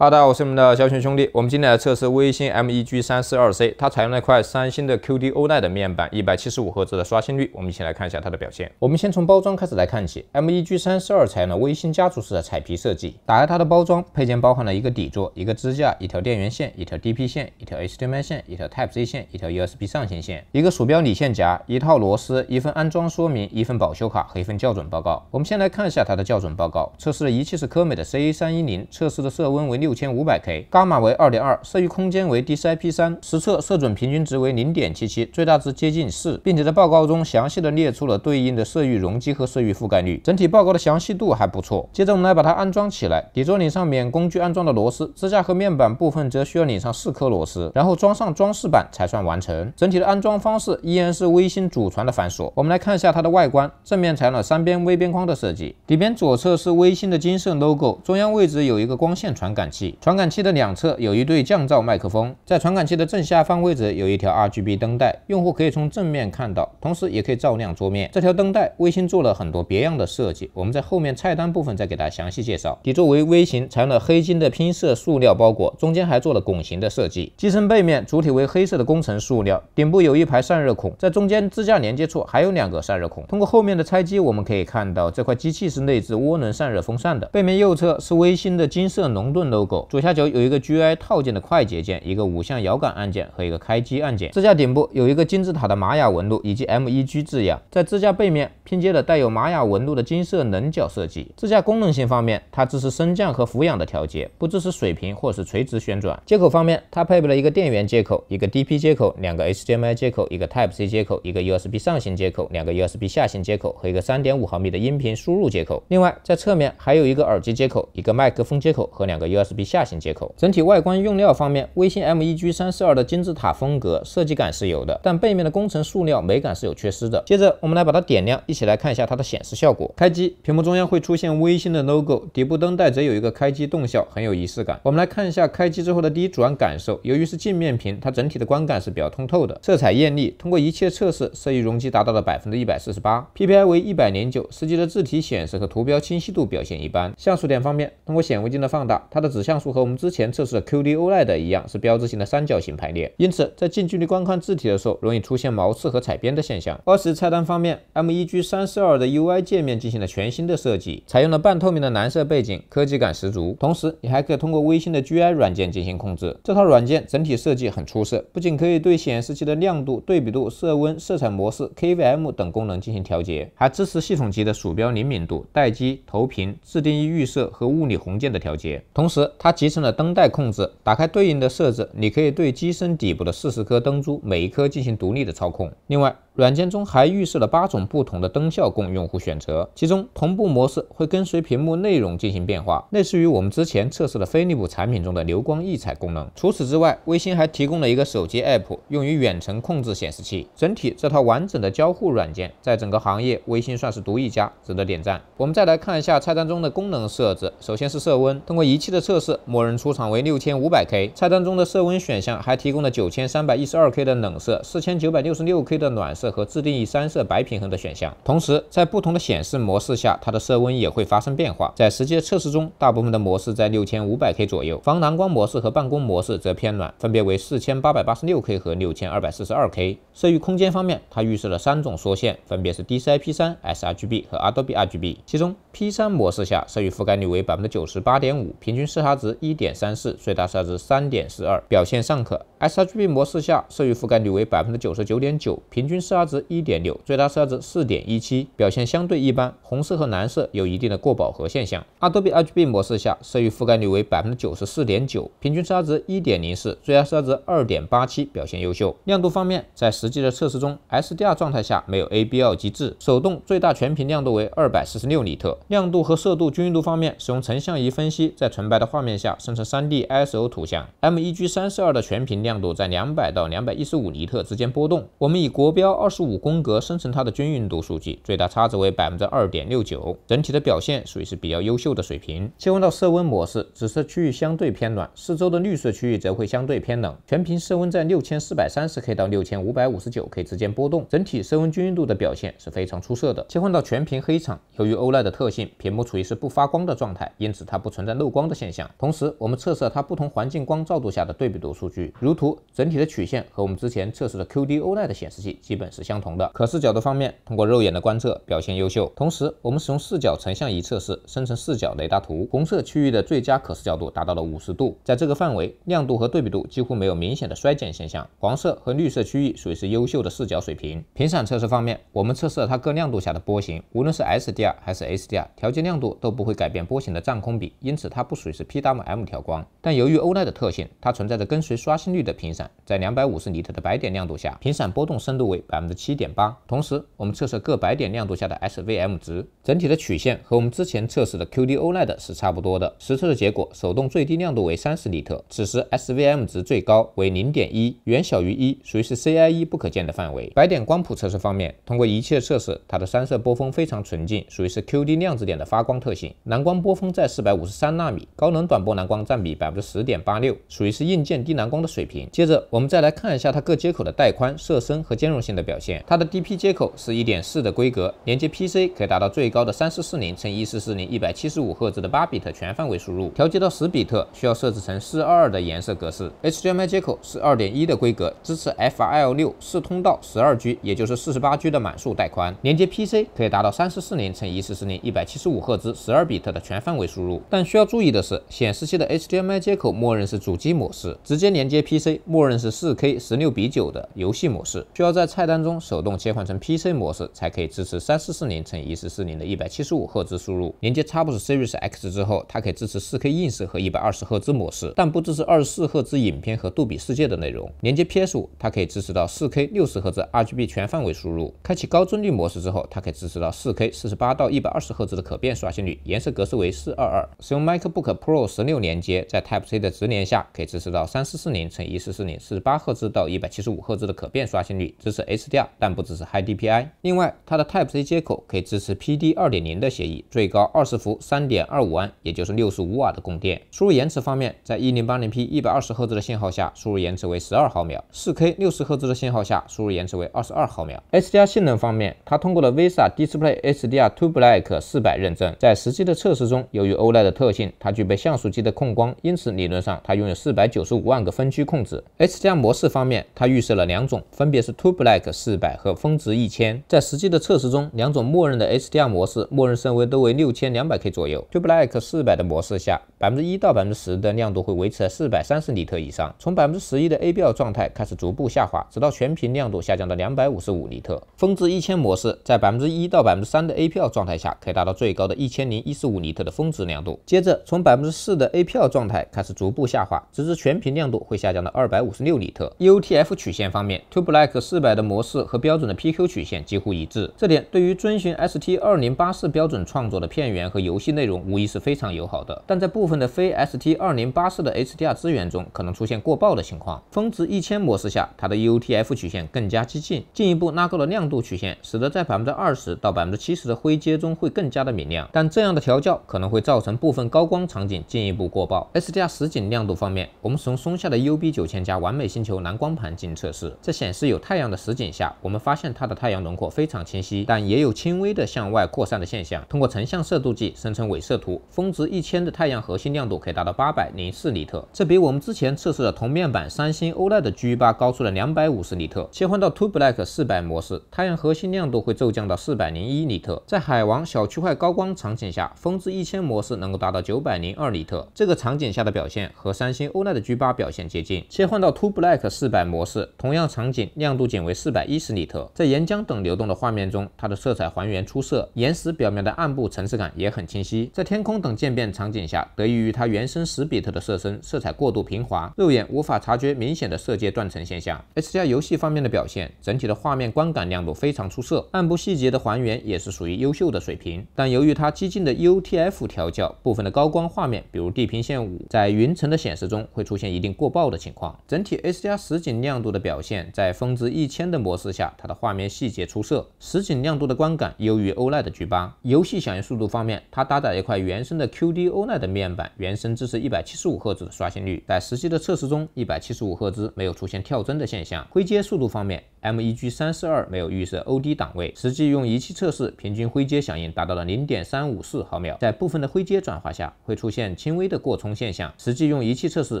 哈，大家好，我是你们的小泉兄弟。我们今天来测试微星 MEG 三四二 C，它采用了一块三星的 QD OLED 面板，一百七十五赫兹的刷新率。我们一起来看一下它的表现。我们先从包装开始来看起。MEG 三四二采用了微星家族式的彩皮设计。打开它的包装，配件包含了一个底座、一个支架、一条电源线、一条 DP 线、一条 HDMI 线、一条 Type C 线、一条 USB 上行线、一个鼠标理线夹、一套螺丝、一份安装说明、一份保修卡和一份校准报告。我们先来看一下它的校准报告。测试的仪器是科美的 CA 三一零，测试的色温为六。六千五百 K，伽马为二点二，色域空间为 DCI P3，实测色准平均值为零点七七，最大值接近四，并且在报告中详细的列出了对应的色域容积和色域覆盖率，整体报告的详细度还不错。接着我们来把它安装起来，底座拧上面工具安装的螺丝，支架和面板部分则需要拧上四颗螺丝，然后装上装饰板才算完成。整体的安装方式依然是微星祖传的反锁。我们来看一下它的外观，正面采用了三边微边框的设计，底边左侧是微星的金色 logo，中央位置有一个光线传感器。传感器的两侧有一对降噪麦克风，在传感器的正下方位置有一条 RGB 灯带，用户可以从正面看到，同时也可以照亮桌面。这条灯带，微星做了很多别样的设计，我们在后面菜单部分再给大家详细介绍。底座为微型，采用了黑金的拼色塑料包裹，中间还做了拱形的设计。机身背面主体为黑色的工程塑料，顶部有一排散热孔，在中间支架连接处还有两个散热孔。通过后面的拆机，我们可以看到这块机器是内置涡轮散热风扇的。背面右侧是微星的金色龙盾 logo。左下角有一个 GI 套件的快捷键，一个五向摇杆按键和一个开机按键。支架顶部有一个金字塔的玛雅纹路以及 MEG 字样。在支架背面拼接了带有玛雅纹路的金色棱角设计。支架功能性方面，它支持升降和俯仰的调节，不支持水平或是垂直旋转。接口方面，它配备了一个电源接口，一个 DP 接口，两个 HDMI 接口，一个 Type C 接口，一个 USB 上行接口，两个 USB 下行接口和一个3.5毫米的音频输入接口。另外在侧面还有一个耳机接口，一个麦克风接口和两个 USB。下行接口，整体外观用料方面，微星 M1G342 的金字塔风格设计感是有的，但背面的工程塑料美感是有缺失的。接着，我们来把它点亮，一起来看一下它的显示效果。开机，屏幕中央会出现微星的 logo，底部灯带则有一个开机动效，很有仪式感。我们来看一下开机之后的第一主观感受。由于是镜面屏，它整体的观感是比较通透的，色彩艳丽。通过一切测试，色域容积达到了百分之一百四十八，PPI 为一百零九，实际的字体显示和图标清晰度表现一般。像素点方面，通过显微镜的放大，它的指像素和我们之前测试的 QD OLED 一样，是标志性的三角形排列，因此在近距离观看字体的时候，容易出现毛刺和彩边的现象。二十菜单方面，M1G342 的 UI 界面进行了全新的设计，采用了半透明的蓝色背景，科技感十足。同时，你还可以通过微星的 GI 软件进行控制。这套软件整体设计很出色，不仅可以对显示器的亮度、对比度、色温、色彩模式、KVM 等功能进行调节，还支持系统级的鼠标灵敏度、待机、投屏、自定义预设和物理红键的调节。同时。它集成了灯带控制，打开对应的设置，你可以对机身底部的四十颗灯珠每一颗进行独立的操控。另外，软件中还预设了八种不同的灯效供用户选择，其中同步模式会跟随屏幕内容进行变化，类似于我们之前测试的飞利浦产品中的流光溢彩功能。除此之外，微星还提供了一个手机 App 用于远程控制显示器。整体这套完整的交互软件在整个行业，微星算是独一家，值得点赞。我们再来看一下菜单中的功能设置，首先是色温，通过仪器的测试，默认出厂为六千五百 K，菜单中的色温选项还提供了九千三百一十二 K 的冷色，四千九百六十六 K 的暖色。和自定义三色白平衡的选项，同时在不同的显示模式下，它的色温也会发生变化。在实际的测试中，大部分的模式在 6500K 左右，防蓝光模式和办公模式则偏暖，分别为 4886K 和 6242K。色域空间方面，它预设了三种缩线，分别是 DCI-P3、sRGB 和 Adobe RGB。其中，P3 模式下色域覆盖率为98.5%，平均色差值1.34，最大色差值3.42，表现尚可。sRGB 模式下色域覆盖率为99.9%，平均色。差值一点六，最大差值四点一七，表现相对一般。红色和蓝色有一定的过饱和现象。Adobe RGB 模式下，色域覆盖率为百分之九十四点九，平均差值一点零四，最大差值二点八七，表现优秀。亮度方面，在实际的测试中，SDR 状态下没有 ABL 机制，手动最大全屏亮度为二百四十六尼特。亮度和色度均匀度方面，使用成像仪分析，在纯白的画面下生成 3D ISO 图像。M1G 三十二的全屏亮度在两百到两百一十五尼特之间波动。我们以国标。二十五宫格生成它的均匀度数据，最大差值为百分之二点六九，整体的表现属于是比较优秀的水平。切换到色温模式，紫色区域相对偏暖，四周的绿色区域则会相对偏冷，全屏色温在六千四百三十 K 到六千五百五十九 K 之间波动，整体色温均匀度的表现是非常出色的。切换到全屏黑场，由于欧莱的特性，屏幕处于是不发光的状态，因此它不存在漏光的现象。同时，我们测试它不同环境光照度下的对比度数据，如图，整体的曲线和我们之前测试的 QD 欧莱的显示器基本。是相同的。可视角度方面，通过肉眼的观测表现优秀。同时，我们使用视角成像仪测试生成视角雷达图，红色区域的最佳可视角度达到了五十度，在这个范围，亮度和对比度几乎没有明显的衰减现象。黄色和绿色区域属于是优秀的视角水平。频闪测试方面，我们测试了它各亮度下的波形，无论是 s d r 还是 HDR，调节亮度都不会改变波形的占空比，因此它不属于是 PWM 调光。但由于 OLED 的特性，它存在着跟随刷新率的频闪。在两百五十尼特的白点亮度下，频闪波动深度为。百分之七点八。同时，我们测试各白点亮度下的 S V M 值，整体的曲线和我们之前测试的 Q D O l e d 是差不多的。实测的结果，手动最低亮度为三十尼特，此时 S V M 值最高为零点一，远小于一，属于是 C I E 不可见的范围。白点光谱测试方面，通过仪器测试，它的三色波峰非常纯净，属于是 Q D 量子点的发光特性。蓝光波峰在四百五十三纳米，高能短波蓝光占比百分之十点八六，属于是硬件低蓝光的水平。接着，我们再来看一下它各接口的带宽、色深和兼容性的。表现，它的 D P 接口是1.4的规格，连接 P C 可以达到最高的3 4 4 0四1 4 4 0 175赫兹的八比特全范围输入。调节到十比特，需要设置成422的颜色格式。H D M I 接口是2.1的规格，支持 F L 六四通道12 G，也就是48 G 的满速带宽。连接 P C 可以达到3 4 4 0四1 4 4 0 175赫兹十二比特的全范围输入。但需要注意的是，显示器的 H D M I 接口默认是主机模式，直接连接 P C，默认是 4K 16:9的游戏模式，需要在菜单。中手动切换成 PC 模式才可以支持三四四零乘一四四零的一百七十五赫兹输入。连接 Xbox s e r i e s X 之后，它可以支持 4K 硬式和一百二十赫兹模式，但不支持二十四赫兹影片和杜比世界的内容。连接 PS 五，它可以支持到 4K 六十赫兹 RGB 全范围输入。开启高帧率模式之后，它可以支持到 4K 四十八到一百二十赫兹的可变刷新率，颜色格式为422。使用 MacBook Pro 十六连接在 t y p e C 的直连下，可以支持到三四四零乘一四四零四十八赫兹到一百七十五赫兹的可变刷新率，支持 H。但不只是 Hi D P I，另外它的 Type C 接口可以支持 P D 二点零的协议，最高二十伏三点二五安，也就是六十五瓦的供电。输入延迟方面，在一零八零 P 一百二十赫兹的信号下，输入延迟为十二毫秒；四 K 六十赫兹的信号下，输入延迟为二十二毫秒。HDR 性能方面，它通过了 v i s a Display HDR t o Black 四百认证。在实际的测试中，由于 OLED 的特性，它具备像素级的控光，因此理论上它拥有四百九十五万个分区控制。HDR 模式方面，它预设了两种，分别是 Two Black。四百和峰值一千，在实际的测试中，两种默认的 HDR 模式默认升维都为六千两百 K 左右。t u o Black 四百的模式下，百分之一到百分之十的亮度会维持在四百三十尼特以上，从百分之十一的 ABL 状态开始逐步下滑，直到全屏亮度下降到两百五十五尼特。峰值一千模式在百分之一到百分之三的 a p l 状态下可以达到最高的一千零一十五尼特的峰值亮度，接着从百分之四的 a p l 状态开始逐步下滑，直至全屏亮度会下降到二百五十六尼特。UTF 曲线方面 t u o Black 四百的模式。是和标准的 PQ 曲线几乎一致，这点对于遵循 ST 二零八四标准创作的片源和游戏内容无疑是非常友好的，但在部分的非 ST 二零八四的 HDR 资源中可能出现过曝的情况。峰值一千模式下，它的 UTF 曲线更加激进，进一步拉高了亮度曲线，使得在百分之二十到百分之七十的灰阶中会更加的明亮，但这样的调教可能会造成部分高光场景进一步过曝。HDR 实景亮度方面，我们使用松下的 UB 九千加完美星球蓝光盘进行测试，这显示有太阳的实景。下，我们发现它的太阳轮廓非常清晰，但也有轻微的向外扩散的现象。通过成像色度计生成伪色图，峰值一千的太阳核心亮度可以达到八百零四尼特，这比我们之前测试的同面板三星欧莱的 G8 高出了两百五十尼特。切换到 Two Black 四百模式，太阳核心亮度会骤降到四百零一尼特。在海王小区块高光场景下，峰值一千模式能够达到九百零二尼特，这个场景下的表现和三星欧莱的 G8 表现接近。切换到 Two Black 四百模式，同样场景亮度仅为四百。一百一十尼特，在岩浆等流动的画面中，它的色彩还原出色，岩石表面的暗部层次感也很清晰。在天空等渐变场景下，得益于它原生十比特的色深，色彩过度平滑，肉眼无法察觉明显的色阶断层现象。S 加游戏方面的表现，整体的画面观感亮度非常出色，暗部细节的还原也是属于优秀的水平。但由于它激进的 U T F 调教，部分的高光画面，比如地平线五，在云层的显示中会出现一定过曝的情况。整体 S 加实景亮度的表现，在峰值一千的模模式下，它的画面细节出色，实景亮度的观感优于欧莱的 g 八。游戏响应速度方面，它搭载一块原生的 QD 欧莱的面板，原生支持一百七十五赫兹的刷新率，在实际的测试中，一百七十五赫兹没有出现跳帧的现象。灰阶速度方面 m e g 三四二没有预设 OD 档位，实际用仪器测试，平均灰阶响应达到了零点三五四毫秒，在部分的灰阶转化下，会出现轻微的过冲现象，实际用仪器测试，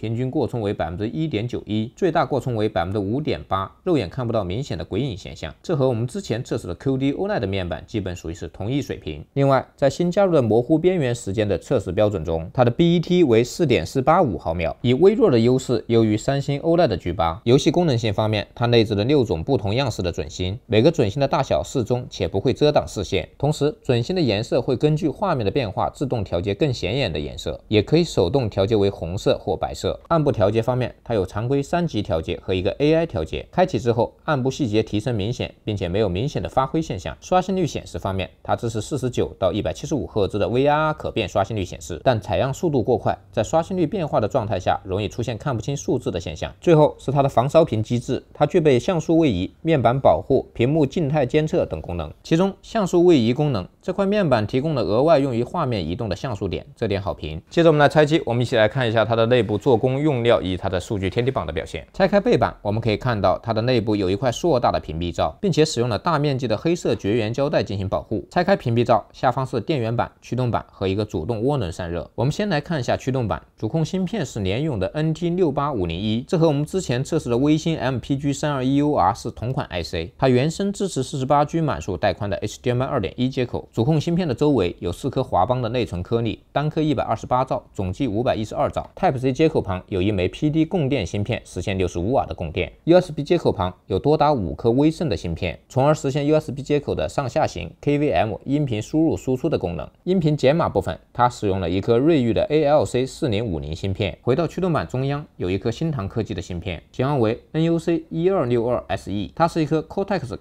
平均过冲为百分之一点九一，最大过冲为百分之五点八，肉眼看不到明显。显的鬼影现象，这和我们之前测试的 QD o 欧 e 的面板基本属于是同一水平。另外，在新加入的模糊边缘时间的测试标准中，它的 BET 为四点四八五毫秒，以微弱的优势优于三星 o OLED 的 G8。游戏功能性方面，它内置了六种不同样式的准星，每个准星的大小适中且不会遮挡视线，同时准星的颜色会根据画面的变化自动调节更显眼的颜色，也可以手动调节为红色或白色。暗部调节方面，它有常规三级调节和一个 AI 调节，开启之后暗部。细节提升明显，并且没有明显的发灰现象。刷新率显示方面，它支持四十九到一百七十五赫兹的 v r 可变刷新率显示，但采样速度过快，在刷新率变化的状态下容易出现看不清数字的现象。最后是它的防烧屏机制，它具备像素位移、面板保护、屏幕静态监测等功能。其中像素位移功能，这块面板提供了额外用于画面移动的像素点，这点好评。接着我们来拆机，我们一起来看一下它的内部做工用料以及它的数据天地榜的表现。拆开背板，我们可以看到它的内部有一块数。扩大的屏蔽罩，并且使用了大面积的黑色绝缘胶带进行保护。拆开屏蔽罩，下方是电源板、驱动板和一个主动涡轮散热。我们先来看一下驱动板，主控芯片是联用的 NT 六八五零一，这和我们之前测试的微星 MPG 三二一 UR 是同款 IC。它原生支持四十八 G 满速带宽的 HDMI 二点一接口。主控芯片的周围有四颗华邦的内存颗粒，单颗一百二十八兆，总计五百一十二兆。Type C 接口旁有一枚 PD 供电芯片，实现六十五瓦的供电。USB 接口旁有多达五五颗微胜的芯片，从而实现 USB 接口的上下行、KVM、音频输入输出的功能。音频解码部分，它使用了一颗瑞昱的 ALC 4050芯片。回到驱动板中央，有一颗新唐科技的芯片，型号为 NUC 一二六二 SE，它是一颗 Cortex-M0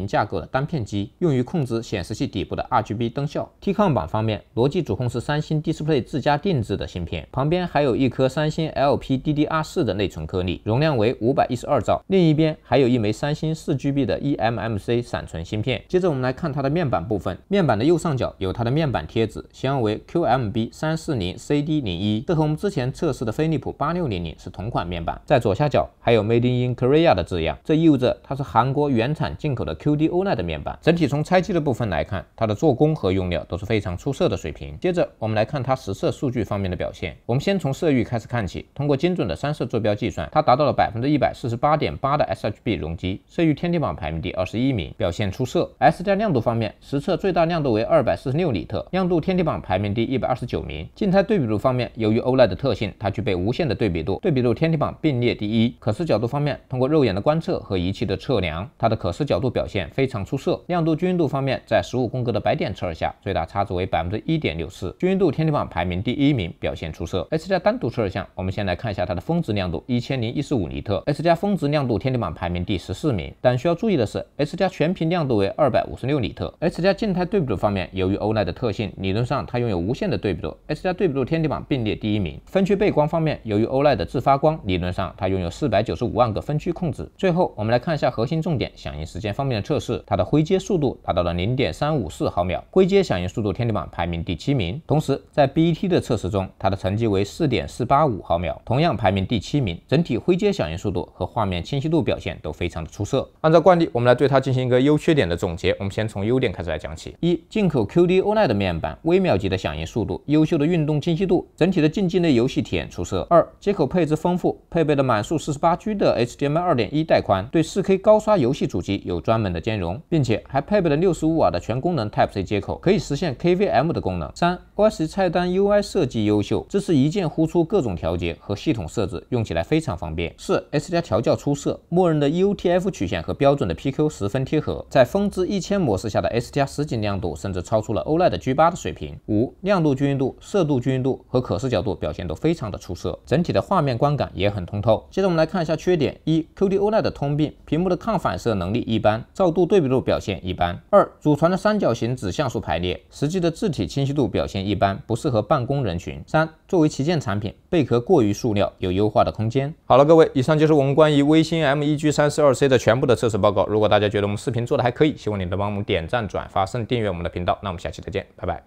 杠架构的单片机，用于控制显示器底部的 RGB 灯效。T 控板方面，逻辑主控是三星 Display 自家定制的芯片，旁边还有一颗三星 LPDDR4 的内存颗粒，容量为五百一十二兆。另一边还有一枚三。三星四 GB 的 eMMC 闪存芯片。接着我们来看它的面板部分，面板的右上角有它的面板贴纸，型号为 QMB 三四零 CD 零一，这和我们之前测试的飞利浦八六零零是同款面板。在左下角还有 Made in Korea 的字样，这意味着它是韩国原产进口的 QD OLED 的面板。整体从拆机的部分来看，它的做工和用料都是非常出色的水平。接着我们来看它实测数据方面的表现。我们先从色域开始看起，通过精准的三色坐标计算，它达到了百分之一百四十八点八的 s h b 容积。色域天地榜排名第二十一名，表现出色。S 加亮度方面，实测最大亮度为二百四十六尼特，亮度天地榜排名第一百二十九名。静态对比度方面，由于 OLED 的特性，它具备无限的对比度，对比度天地榜并列第一。可视角度方面，通过肉眼的观测和仪器的测量，它的可视角度表现非常出色。亮度均匀度方面，在十五宫格的白点测试下，最大差值为百分之一点六四，均匀度天地榜排名第一名，表现出色。S 加单独测试项，我们先来看一下它的峰值亮度一千零一十五尼特，S 加峰值亮度天地榜排名第十。四名，但需要注意的是，H+ 全屏亮度为二百五十六尼特。H+ 静态对比度方面，由于 OLED 的特性，理论上它拥有无限的对比度。H+ 对比度天地板并列第一名。分区背光方面，由于 OLED 的自发光，理论上它拥有四百九十五万个分区控制。最后，我们来看一下核心重点响应时间方面的测试，它的灰阶速度达到了零点三五四毫秒，灰阶响应速度天地板排名第七名。同时，在 BT 的测试中，它的成绩为四点四八五毫秒，同样排名第七名。整体灰阶响应速度和画面清晰度表现都非常。出色。按照惯例，我们来对它进行一个优缺点的总结。我们先从优点开始来讲起：一、进口 QD OLED 面板，微妙级的响应速度，优秀的运动清晰度，整体的竞技类游戏体验出色。二、接口配置丰富，配备了满速四十八 G 的 HDMI 二点一带宽，对四 K 高刷游戏主机有专门的兼容，并且还配备了六十五瓦的全功能 Type C 接口，可以实现 KVM 的功能。三、OS 菜单 UI 设计优秀，支持一键呼出各种调节和系统设置，用起来非常方便。四、H 加调教出色，默认的 UTF。F 曲线和标准的 PQ 十分贴合，在峰值一千模式下的 S 加实景亮度甚至超出了 o OLED 的 G 八的水平。五、亮度均匀度、色度均匀度和可视角度表现都非常的出色，整体的画面观感也很通透。接着我们来看一下缺点：一、QD OLED 的通病，屏幕的抗反射能力一般，照度对比度表现一般；二、祖传的三角形子像素排列，实际的字体清晰度表现一般，不适合办公人群；三、作为旗舰产品。贝壳过于塑料，有优化的空间。好了，各位，以上就是我们关于微星 M1G342C 的全部的测试报告。如果大家觉得我们视频做的还可以，希望你能帮我们点赞、转发、甚至订阅我们的频道。那我们下期再见，拜拜。